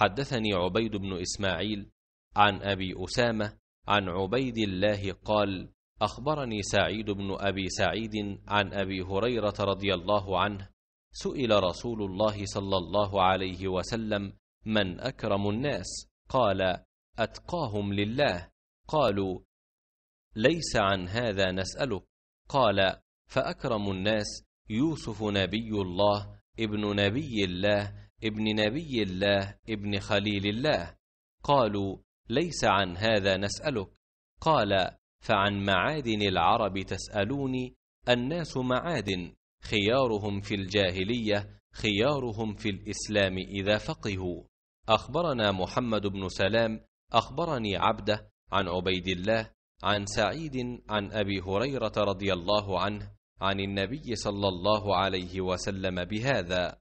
حدثني عبيد بن إسماعيل عن أبي أسامة عن عبيد الله قال أخبرني سعيد بن أبي سعيد عن أبي هريرة رضي الله عنه سئل رسول الله صلى الله عليه وسلم من أكرم الناس قال أتقاهم لله قالوا ليس عن هذا نسألك قال فأكرم الناس يوسف نبي الله ابن نبي الله ابن نبي الله ابن خليل الله قالوا ليس عن هذا نسألك قال فعن معادن العرب تسألوني الناس معادن خيارهم في الجاهلية خيارهم في الإسلام إذا فقهوا أخبرنا محمد بن سلام أخبرني عبده عن عبيد الله عن سعيد عن أبي هريرة رضي الله عنه عن النبي صلى الله عليه وسلم بهذا